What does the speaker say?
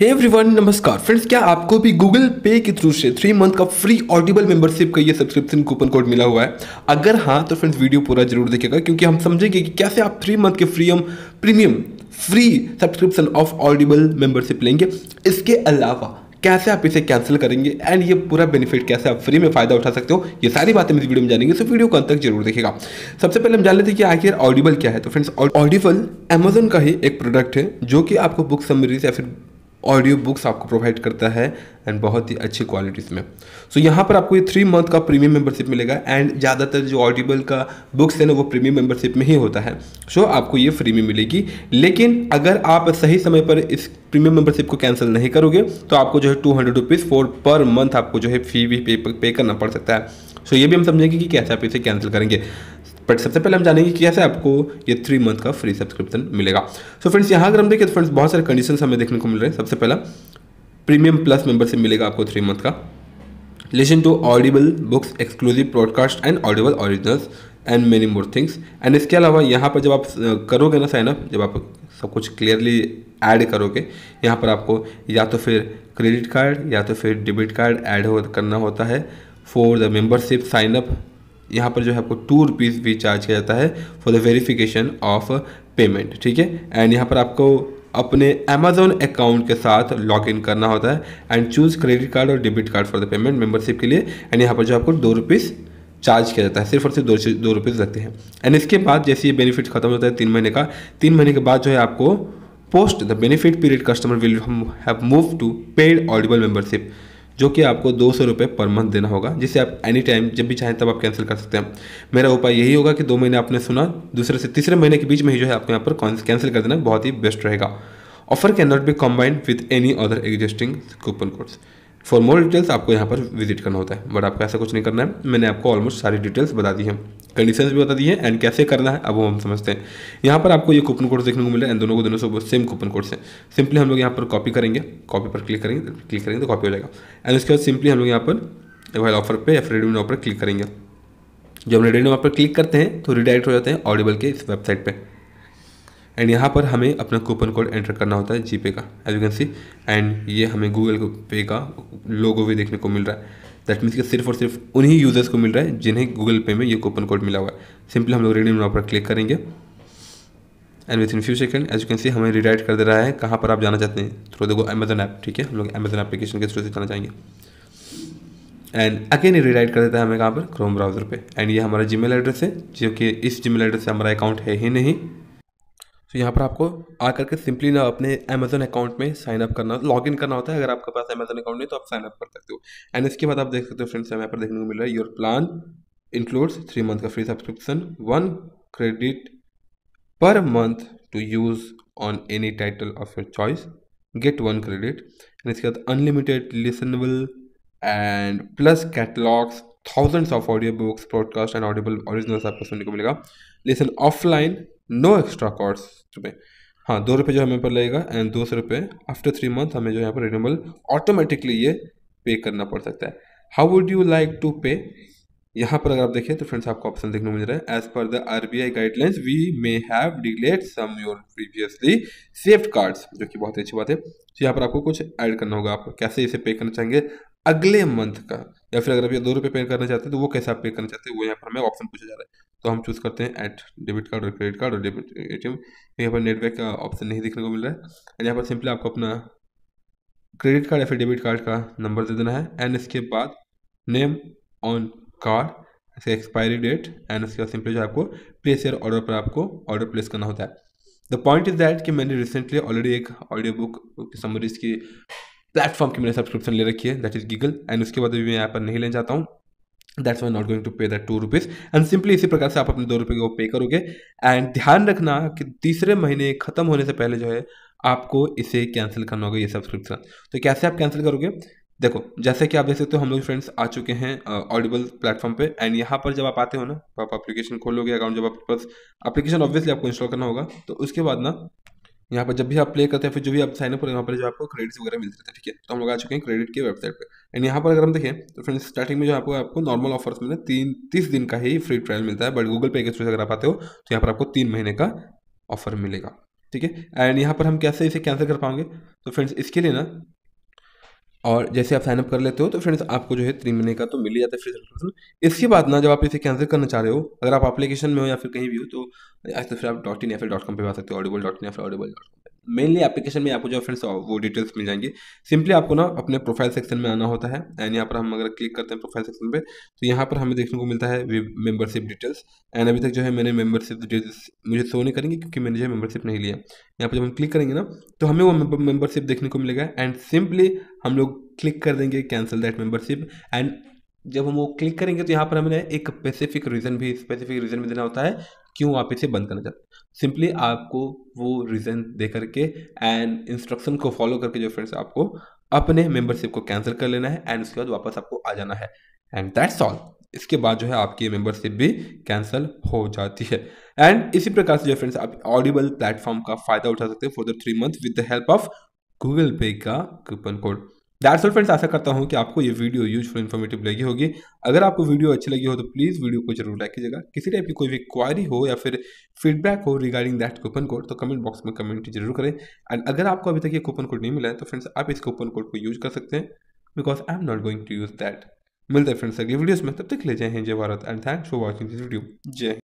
hey everyone नमस्कार friends क्या आपको भी गूगल पे के थ्रू से थ्री मंथ का फ्री ऑडिबल मेंबरशिप का ये सब्सक्रिप्शन कूपन कोड मिला हुआ है अगर हाँ तो फ्रेंड्स वीडियो पूरा जरूर देखेगा क्योंकि हम समझेंगे कि कैसे आप थ्री मंथ के फ्री हम premium free subscription of audible membership लेंगे इसके अलावा कैसे आप इसे कैंसिल करेंगे एंड ये पूरा बेनिफिट कैसे आप फ्री में फायदा उठा सकते हो ये सारी बातें इस वीडियो में जानेंगे सो वीडियो को अंत तक जरूर देखेगा सबसे पहले हम जान लेते हैं कि आखिर ऑडिबल क्या है तो फ्रेंड्स ऑडिबल एमेजोन का ही एक प्रोडक्ट है जो कि आपको बुक समरीज या फिर ऑडियो बुक्स आपको प्रोवाइड करता है एंड बहुत ही अच्छी क्वालिटीज़ में सो so, यहाँ पर आपको ये थ्री मंथ का प्रीमियम मेंबरशिप मिलेगा एंड ज़्यादातर जो ऑडिबल का बुक्स है ना वो प्रीमियम मेंबरशिप में ही होता है सो so, आपको ये फ्री में मिलेगी लेकिन अगर आप सही समय पर इस प्रीमियम मेंबरशिप को कैंसिल नहीं करोगे तो आपको जो है two hundred rupees for per month आपको जो है फ़ी भी पे, पे करना पड़ सकता है सो so, ये भी हम समझेंगे कि कैसे आप इसे कैंसिल करेंगे बट सबसे पहले हम जानेंगे कि कैसे आपको ये थ्री मंथ का फ्री सब्सक्रिप्शन मिलेगा सो फ्रेंड्स यहाँ अगर हम देखें तो फ्रेंड्स बहुत सारे कंडीशन हमें देखने को मिल रहे हैं सबसे पहला प्रीमियम प्लस मेंबरशिप मिलेगा आपको थ्री मंथ का listen to audible books exclusive broadcast and audible originals and many more things and इसके अलावा यहाँ पर जब आप करोगे ना साइनअप जब आप सब कुछ क्लियरली ऐड करोगे यहाँ पर आपको या तो फिर क्रेडिट कार्ड या तो फिर डेबिट कार्ड ऐड हो करना होता है फॉर द मेंबरशिप साइनअप यहाँ पर जो है आपको टू रुपीज़ भी चार्ज किया जाता है for the verification of payment ठीक है एंड यहाँ पर आपको अपने अमेजोन अकाउंट के साथ लॉग इन करना होता है एंड चूज़ क्रेडिट कार्ड और debit card for the payment membership के लिए एंड यहाँ पर जो आपको दो रुपीज़ चार्ज किया जाता है सिर्फ और सिर्फ दो दो रुपीज़ लगते हैं एंड इसके बाद जैसे ये बेनिफिट खत्म होता है तीन महीने का तीन महीने के बाद जो है आपको post the benefit period customer will have move to paid audible membership जो कि आपको दो सौ रुपये पर मंथ देना होगा जिसे आप एनी टाइम जब भी चाहें तब आप कैंसिल कर सकते हैं मेरा उपाय यही होगा कि दो महीने आपने सुना दूसरे से तीसरे महीने के बीच में ही जो है आपको यहाँ पर कैंसिल कर देना बहुत ही बेस्ट रहेगा offer can not be combined with any other existing coupon codes for more details आपको यहाँ पर विजिट करना होता है बट आपको ऐसा कुछ नहीं करना है मैंने आपको ऑलमोस्ट सारी डिटेल्स बता दी हैं कंडीशंस भी बता दी है एंड कैसे करना है अब वो हम समझते हैं यहाँ पर आपको ये कूपन कोड देखने को मिला एंड दोनों को दोनों सब सेम कूपन कोड से सिंपली हम लोग यहाँ पर कॉपी करेंगे कॉपी पर क्लिक करेंगे क्लिक करेंगे तो कॉपी हो जाएगा एंड उसके बाद सिंपली हम लोग यहाँ पर मोबाइल ऑफर पर या फिर रेडमी ऑफर क्लिक करेंगे जब हम रेडमी ऑफर क्लिक करते हैं तो रिडायरेक्ट हो जाते हैं ऑडिबल के इस वेबसाइट पर एंड यहाँ पर हमें अपना कूपन कोड एंटर करना होता है जीपे का as you can see and ये हमें गूगल पे का लोगो भी देखने को मिल रहा है दैट मीन्स कि सिर्फ और सिर्फ उन्हीं यूज़र्स को मिल रहा है जिन्हें गूगल पे में ये कूपन कोड मिला हुआ है सिंपली हम लोग रिडीम नाउ पर क्लिक करेंगे and within few second as you can see हमें रिडाइट कर दे रहा है कहाँ पर आप जाना चाहते हैं थ्रू देखो अमेजन ऐप ठीक है हम लोग अमेजन एप्लीकेशन के थ्रू से जाना चाहेंगे एंड अगेन ये रिडाइट कर देता है हमें कहाँ पर क्रोम ब्राउजर पर एंड ये हमारा मेल एड्रेस है जो कि इस मेल एड्रेस से हमारा अकाउंट है ही नहीं तो यहाँ पर आपको आ करके सिंपली ना अपने अमेजन अकाउंट में साइन अप करना लॉग इन करना होता है अगर आपके पास अमेजन अकाउंट नहीं तो आप साइन अप कर सकते हो एंड इसके बाद आप देख सकते हो फ्रेंड्स हमें यहाँ पर देखने को मिल रहा है your plan includes three month का free subscription one credit per month to use on any title of your choice get one credit and इसके बाद unlimited listenable and plus catalogs thousands of audio books podcast and audible originals आपको सुनने को मिलेगा listen offline no extra cords में हाँ दो रुपये जो हमें पर लगेगा एंड दो सौ रुपये आफ्टर थ्री मंथ हमें जो यहाँ पर रिन्यूबल ऑटोमेटिकली ये पे करना पड़ सकता है how would you like to pay यहाँ पर अगर आप देखें तो फ्रेंड्स आपको ऑप्शन देखने को मिल रहा है as per the R B I guidelines we may have delete some your previously saved cards जो कि बहुत ही अच्छी बात है तो यहाँ पर आपको कुछ ऐड करना होगा आप कैसे इसे पे करना चाहेंगे अगले मंथ का या फिर अगर आप ये दो रुपये पे करना चाहते हैं तो वो कैसे आप पे करना चाहते हैं वो यहाँ पर हमें ऑप्शन पूछा जा रहा है तो हम चूज़ करते हैं एट डेबिट कार्ड और क्रेडिट कार्ड और डेबिट ए टी एम यहाँ पर नेटवर्क का ऑप्शन नहीं देखने को मिल रहा है एंड यहाँ पर सिंपली आपको अपना क्रेडिट कार्ड या फिर डेबिट कार्ड का नंबर दे देना है एंड इसके बाद नेम ऑन कार्ड इसके एक्सपायरी डेट एंड उसके बाद सिंपली जो आपको प्लेस एयर ऑर्डर पर आपको ऑर्डर प्लेस करना होता है द पॉइंट इज दैट कि मैंने रिसेंटली ऑलरेडी एक ऑडियो बुक की समरीज की प्लेटफॉर्म की मैंने सब्सक्रिप्शन ले रखी है दैट इज गीगल एंड उसके बाद अभी मैं यहाँ पर नहीं लेना चाहता हूँ that's why not going to pay that two rupees and simply इसी प्रकार से आप अपने दो रुपये को पे करोगे एंड ध्यान रखना कि तीसरे महीने ख़त्म होने से पहले जो है आपको इसे कैंसिल करना होगा ये सब्सक्रिप्शन तो कैसे आप कैंसिल करोगे देखो जैसे कि आप देख सकते हो हम लोग फ्रेंड्स आ चुके हैं ऑडिबल uh, प्लेटफॉर्म पे एंड यहाँ पर जब आप आते हो ना तो आप एप्लीकेशन खोलोगे अकाउंट जब आपके पास एप्लीकेशन ऑब्वियसली आपको इंस्टॉल करना होगा तो उसके बाद ना यहाँ पर जब भी आप प्ले करते हैं फिर जो भी आप साइन अप करें यहाँ पर जो आपको क्रेडिट्स वगैरह मिलते रहते हैं ठीक है तो हम लोग आ चुके हैं क्रेडिट के वेबसाइट पर एंड यहाँ पर अगर हम देखें तो फ्रेंड्स स्टार्टिंग में जो आपको आपको नॉर्मल ऑफर्स मिलते हैं तीन तीस दिन का ही फ्री ट्रायल मिलता है बट गूगल पे के थ्रू अगर आप आते हो तो यहाँ पर आपको तीन महीने का ऑफर मिलेगा ठीक है एंड यहाँ पर हम कैसे इसे कैंसिल कर पाएंगे तो फ्रेंड्स इसके लिए ना और जैसे आप साइनअप कर लेते हो तो फ्रेंड्स आपको जो है थ्री महीने का तो मिल ही जाता है फ्री सब्सक्रिप्शन इसके बाद ना जब आप इसे कैंसिल करना चाह रहे हो अगर आप एप्लीकेशन में हो या फिर कहीं भी हो तो आज तो फिर आप dot in F L dot com पर आ सकते हो audible dot in F L audible dot com mainly application में आपको जो फ्रेंड्स वो डिटेल्स मिल जाएंगे सिंपली आपको ना अपने प्रोफाइल सेक्शन में आना होता है एंड यहाँ पर हम अगर क्लिक करते हैं प्रोफाइल सेक्शन पे तो यहाँ पर हमें देखने को मिलता है मेंबरशिप डिटेल्स एंड अभी तक जो है मैंने मेंबरशिप डिटेल्स मुझे शो नहीं करेंगे क्योंकि मैंने जो है मेंबरशिप नहीं लिया यहाँ पर जब हम क्लिक करेंगे ना तो हमें वो मेंबरशिप देखने को मिलेगा एंड सिंपली हम लोग क्लिक कर देंगे कैंसिल दैट मेंबरशिप एंड जब हम वो क्लिक करेंगे तो यहाँ पर हमें एक स्पेसिफिक रीज़न भी स्पेसिफिक रीज़न भी देना होता है क्यों आप इसे बंद करना चाहते हैं सिंपली आपको वो रीज़न दे करके एंड इंस्ट्रक्शन को फॉलो करके जो फ्रेंड्स आपको अपने मेंबरशिप को कैंसिल कर लेना है एंड उसके बाद वापस आपको आ जाना है एंड दैट्स ऑल इसके बाद जो है आपकी मेंबरशिप भी कैंसिल हो जाती है एंड इसी प्रकार से जो फ्रेंड्स आप ऑडिबल प्लेटफॉर्म का फायदा उठा सकते हैं for the three month with the help of Google Pay का coupon code that's all friends आशा करता हूँ कि आपको ये वीडियो यूजफुल इन्फॉर्मेटिव लगी होगी अगर आपको वीडियो अच्छी लगी हो तो प्लीज़ वीडियो को जरूर लाइक कीजिएगा किसी टाइप की कोई भी क्वारी हो या फिर फीडबैक हो रिगार्डिंग दैट कूपन कोड तो कमेंट बॉक्स में कमेंट जरूर करें एंड अगर आपको अभी तक ये कूपन कोड नहीं मिला है तो फ्रेंड्स आप इस कूपन कोड को यूज कर सकते हैं because I am not going to use that मिलते हैं फ्रेंड्स अगली वीडियोस में तब तक ले जाए हैं जय Bharat and thanks for watching this video जय